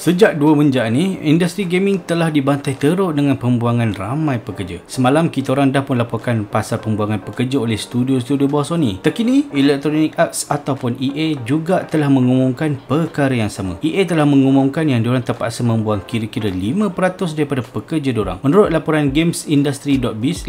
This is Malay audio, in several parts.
Sejak dua menjak ni, industri gaming telah dibantai teruk dengan pembuangan ramai pekerja. Semalam kita orang dah pun laporkan pasal pembuangan pekerja oleh studio-studio bawah Sony. Terkini, Electronic Arts ataupun EA juga telah mengumumkan perkara yang sama. EA telah mengumumkan yang diorang terpaksa membuang kira-kira 5% daripada pekerja diorang. Menurut laporan gamesindustry.biz, 5%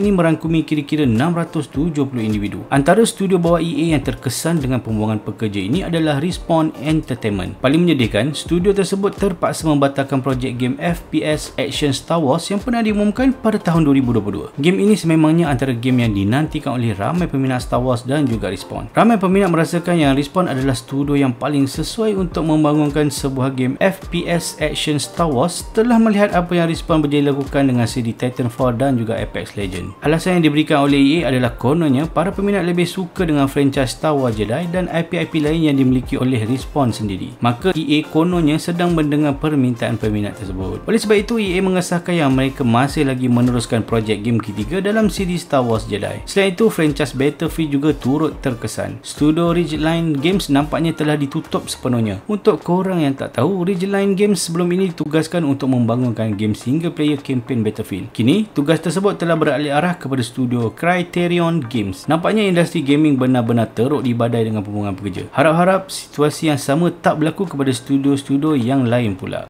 ini merangkumi kira-kira 670 individu. Antara studio bawah EA yang terkesan dengan pembuangan pekerja ini adalah Respawn Entertainment. Paling menyedihkan, studio tersebut tersebut terpaksa membatalkan projek game FPS action Star Wars yang pernah diumumkan pada tahun 2022. Game ini sememangnya antara game yang dinantikan oleh ramai peminat Star Wars dan juga Respawn. Ramai peminat merasakan yang Respawn adalah studio yang paling sesuai untuk membangunkan sebuah game FPS action Star Wars telah melihat apa yang Respawn berjaya lakukan dengan CD Titanfall dan juga Apex Legends. Alasan yang diberikan oleh EA adalah kononnya para peminat lebih suka dengan franchise Star Wars Jedi dan IP-IP lain yang dimiliki oleh Respawn sendiri. Maka EA kononnya sedang sedang mendengar permintaan peminat tersebut. Oleh sebab itu, EA mengesahkan yang mereka masih lagi meneruskan projek game ketiga dalam siri Star Wars Jedi. Selain itu, franchise Battlefield juga turut terkesan. Studio Ridgeline Games nampaknya telah ditutup sepenuhnya. Untuk korang yang tak tahu, Ridgeline Games sebelum ini ditugaskan untuk membangunkan game single player campaign Battlefield. Kini, tugas tersebut telah beralih arah kepada studio Criterion Games. Nampaknya industri gaming benar-benar teruk dibadai dengan pembangunan pekerja. Harap-harap situasi yang sama tak berlaku kepada studio-studio yang lain pula.